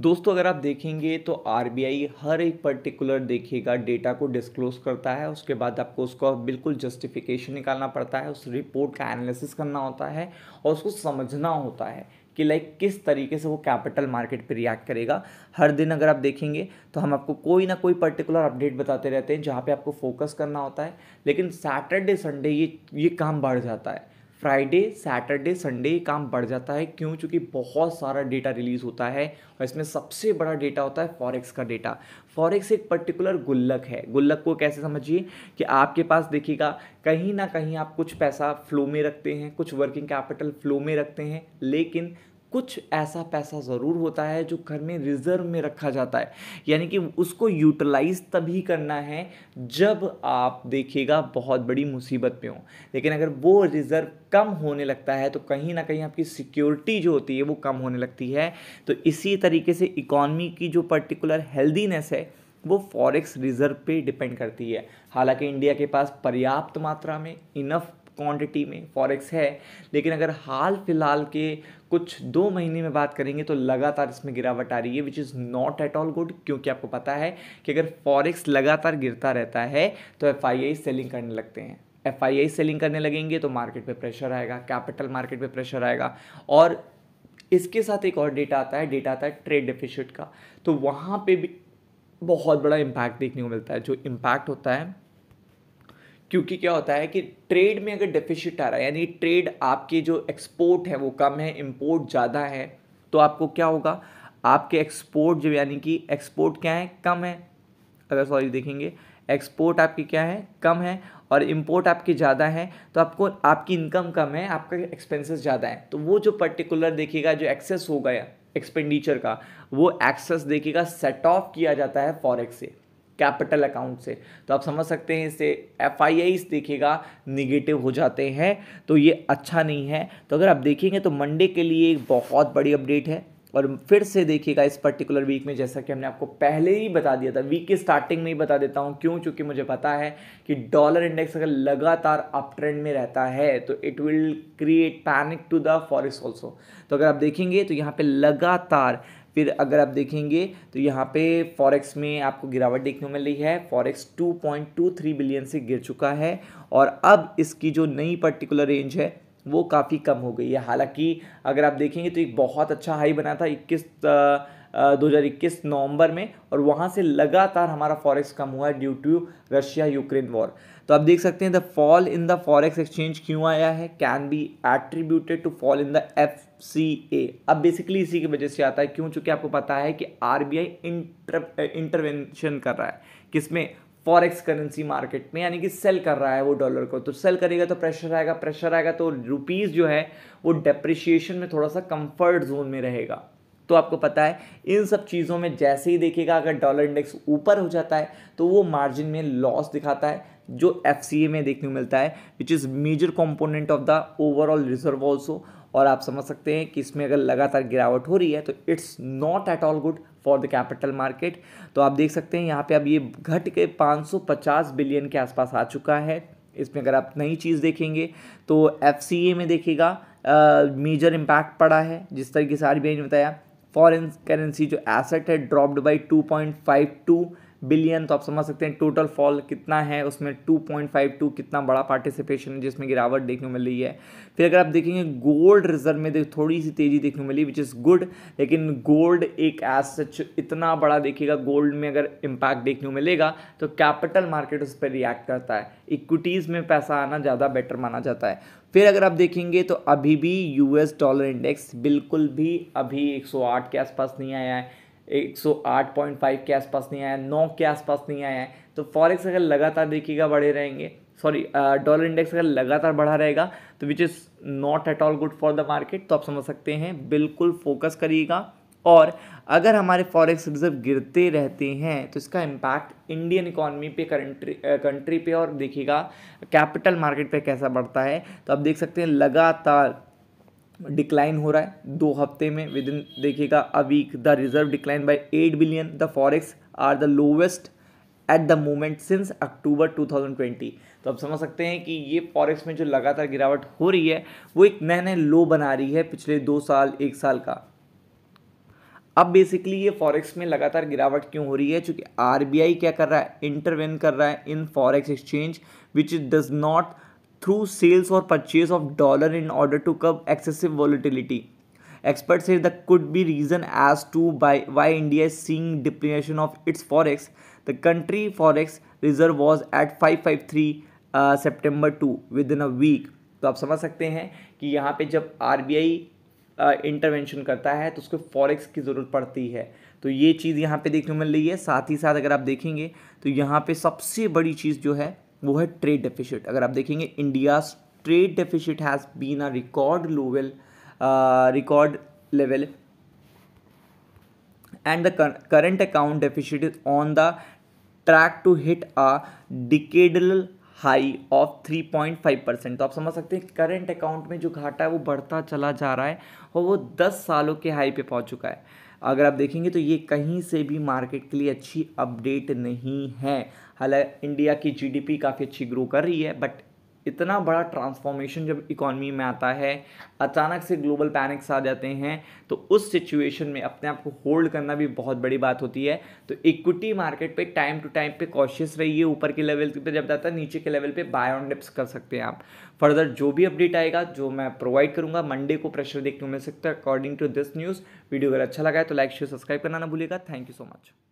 दोस्तों अगर आप देखेंगे तो आर हर एक पर्टिकुलर देखिएगा डेटा को डिस्क्लोज करता है उसके बाद आपको उसका बिल्कुल जस्टिफिकेशन निकालना पड़ता है उस रिपोर्ट का एनालिसिस करना होता है और उसको समझना होता है कि लाइक किस तरीके से वो कैपिटल मार्केट पर रिएक्ट करेगा हर दिन अगर आप देखेंगे तो हम आपको कोई ना कोई पर्टिकुलर अपडेट बताते रहते हैं जहाँ पे आपको फोकस करना होता है लेकिन सैटरडे संडे ये ये काम बढ़ जाता है फ्राइडे सैटरडे संडे काम बढ़ जाता है क्यों चूँकि बहुत सारा डेटा रिलीज़ होता है और इसमें सबसे बड़ा डेटा होता है फॉरेक्स का डेटा फॉरेक्स एक पर्टिकुलर गुल्लक है गुल्लक को कैसे समझिए कि आपके पास देखिएगा कहीं ना कहीं आप कुछ पैसा फ्लो में रखते हैं कुछ वर्किंग कैपिटल फ्लो में रखते हैं लेकिन कुछ ऐसा पैसा ज़रूर होता है जो घर में रिज़र्व में रखा जाता है यानी कि उसको यूटिलाइज तभी करना है जब आप देखिएगा बहुत बड़ी मुसीबत पे हो लेकिन अगर वो रिज़र्व कम होने लगता है तो कहीं ना कहीं आपकी सिक्योरिटी जो होती है वो कम होने लगती है तो इसी तरीके से इकॉनमी की जो पर्टिकुलर हेल्दीनेस है वो फॉरेक्स रिज़र्व पे डिपेंड करती है हालांकि इंडिया के पास पर्याप्त मात्रा में इनफ क्वांटिटी में फॉरेक्स है लेकिन अगर हाल फिलहाल के कुछ दो महीने में बात करेंगे तो लगातार इसमें गिरावट आ रही है which is not at all good क्योंकि आपको पता है कि अगर फॉरेक्स लगातार गिरता रहता है तो एफ सेलिंग करने लगते हैं एफ सेलिंग करने लगेंगे तो मार्केट पे प्रेशर आएगा कैपिटल मार्केट पे प्रेशर आएगा और इसके साथ एक और डेटा आता है डेटा आता है ट्रेड डिफिशिट का तो वहाँ पे भी बहुत बड़ा इम्पैक्ट देखने को मिलता है जो इम्पैक्ट होता है क्योंकि क्या होता है कि ट्रेड में अगर डेफिशिट आ रहा है यानी ट्रेड आपके जो एक्सपोर्ट है वो कम है इम्पोर्ट ज़्यादा है तो आपको क्या होगा आपके एक्सपोर्ट जो यानी कि एक्सपोर्ट क्या है कम है अगर सॉरी देखेंगे एक्सपोर्ट आपकी क्या है कम है और इम्पोर्ट आपकी ज़्यादा है तो आपको आपकी इनकम कम है आपका एक्सपेंसेस ज़्यादा है तो वो जो पर्टिकुलर देखिएगा जो एक्सेस होगा एक्सपेंडिचर का वो एक्सेस देखिएगा सेट ऑफ किया जाता है फॉरेक्स से कैपिटल अकाउंट से तो आप समझ सकते हैं इससे एफ आई देखिएगा निगेटिव हो जाते हैं तो ये अच्छा नहीं है तो अगर आप देखेंगे तो मंडे के लिए एक बहुत बड़ी अपडेट है और फिर से देखिएगा इस पर्टिकुलर वीक में जैसा कि हमने आपको पहले ही बता दिया था वीक की स्टार्टिंग में ही बता देता हूँ क्यों चूँकि मुझे पता है कि डॉलर इंडेक्स अगर लगातार अप ट्रेंड में रहता है तो it will create panic to the forest also तो अगर आप देखेंगे तो यहाँ पर लगातार फिर अगर आप देखेंगे तो यहाँ पे फॉरेक्स में आपको गिरावट देखने को मिल रही है फॉरेक्स 2.23 बिलियन से गिर चुका है और अब इसकी जो नई पर्टिकुलर रेंज है वो काफ़ी कम हो गई है हालांकि अगर आप देखेंगे तो एक बहुत अच्छा हाई बना था इक्कीस 2021 नवंबर में और वहाँ से लगातार हमारा फॉरेक्स कम हुआ है due to Russia Ukraine war तो आप देख सकते हैं the fall in the forex exchange क्यों आया है can be attributed to fall in the F C A अब बेसिकली इसी की वजह से आता है क्यों चूँकि आपको पता है कि R B I inter intervention कर रहा है किसमें फॉरेक्स करेंसी मार्केट में यानी कि सेल कर रहा है वो डॉलर को तो सेल करेगा तो प्रेशर आएगा प्रेशर आएगा तो रुपीज़ जो है वो डेप्रिशिएशन में थोड़ा सा कंफर्ट जोन में रहेगा तो आपको पता है इन सब चीज़ों में जैसे ही देखिएगा अगर डॉलर इंडेक्स ऊपर हो जाता है तो वो मार्जिन में लॉस दिखाता है जो एफ में देखने को मिलता है which is major component of the overall reserve also और आप समझ सकते हैं कि इसमें अगर लगातार गिरावट हो रही है तो it's not at all good for the capital market तो आप देख सकते हैं यहाँ पे अब ये घट के 550 बिलियन के आसपास आ चुका है इसमें अगर आप नई चीज़ देखेंगे तो एफ में देखिएगा मेजर इम्पैक्ट पड़ा है जिस तरीके से आर ने बताया फॉरेन करेंसी जो एसेट है dropped by two point five two billion तो आप समझ सकते हैं टोटल फॉल कितना है उसमें 2.52 कितना बड़ा पार्टिसिपेशन है जिसमें गिरावट देखने को मिल रही है फिर अगर आप देखेंगे गोल्ड रिजर्व में देख तो थोड़ी सी तेज़ी देखने को मिली विच इज़ गुड लेकिन गोल्ड एक एज सच इतना बड़ा देखिएगा गोल्ड में अगर इम्पैक्ट देखने को मिलेगा तो कैपिटल मार्केट उस पर रिएक्ट करता है इक्विटीज़ में पैसा आना ज़्यादा बेटर माना जाता है फिर अगर आप देखेंगे तो अभी भी यूएस डॉलर इंडेक्स बिल्कुल भी अभी 108 के आसपास नहीं आया है 108.5 के आसपास नहीं आया नौ के आसपास नहीं आया है तो फॉरेक्स अगर लगातार देखिएगा बढ़े रहेंगे सॉरी डॉलर इंडेक्स अगर लगातार बढ़ा रहेगा तो which is not at all good for the market तो आप समझ सकते हैं बिल्कुल फोकस करिएगा और अगर हमारे फॉरेक्स रिजर्व गिरते रहते हैं तो इसका इम्पैक्ट इंडियन इकोनॉमी पे कंट्री कंट्री पे और देखिएगा कैपिटल मार्केट पे कैसा बढ़ता है तो आप देख सकते हैं लगातार डिक्लाइन हो रहा है दो हफ्ते में विद इन देखिएगा a week the reserve decline by eight billion the forex are the lowest at the moment since October 2020 तो आप समझ सकते हैं कि ये फॉरेक्स में जो लगातार गिरावट हो रही है वो एक नए नए लो बना रही है पिछले दो साल एक साल का अब बेसिकली ये फॉरेक्स में लगातार गिरावट क्यों हो रही है चूंकि आर क्या कर रहा है इंटरवेन कर रहा है in forex exchange which does not through sales or purchase of dollar in order to curb excessive volatility. Experts say that could be reason as to by why India is seeing depreciation of its forex. The country forex reserve was at 553 uh, September 2 within a week. तो आप समझ सकते हैं कि यहाँ पे जब are intervention करता है तो उसको फॉरेक्स की ज़रूरत पड़ती है तो ये चीज़ यहाँ पे देखने को मिल रही है साथ ही साथ अगर आप देखेंगे तो यहाँ पे सबसे बड़ी चीज़ जो है वो है ट्रेड डेफिशिट अगर आप देखेंगे India trade deficit has been a record level record level and the current account deficit is on the track to hit a decadal high of 3.5 percent तो आप समझ सकते हैं करंट अकाउंट में जो घाटा है वो बढ़ता चला जा रहा है और वो 10 सालों के हाई पे पहुंच चुका है अगर आप देखेंगे तो ये कहीं से भी मार्केट के लिए अच्छी अपडेट नहीं है हालांकि इंडिया की जीडीपी काफ़ी अच्छी ग्रो कर रही है बट इतना बड़ा ट्रांसफॉर्मेशन जब इकोनॉमी में आता है अचानक से ग्लोबल पैनिक्स आ जाते हैं तो उस सिचुएशन में अपने आप को होल्ड करना भी बहुत बड़ी बात होती है तो इक्विटी मार्केट पे टाइम टू टाइम पे कॉशियस रहिए ऊपर के लेवल पे जब जाता है नीचे के लेवल पे बाय ऑन डिप्स कर सकते हैं आप फर्दर जो भी अपडेट आएगा जो मैं प्रोवाइड करूँगा मंडे को प्रेशर देखने को मिल सकता है according to this news video अगर अच्छा लगा है तो लाइक शेयर सब्सक्राइब करना ना भूलेगा थैंक यू सो मच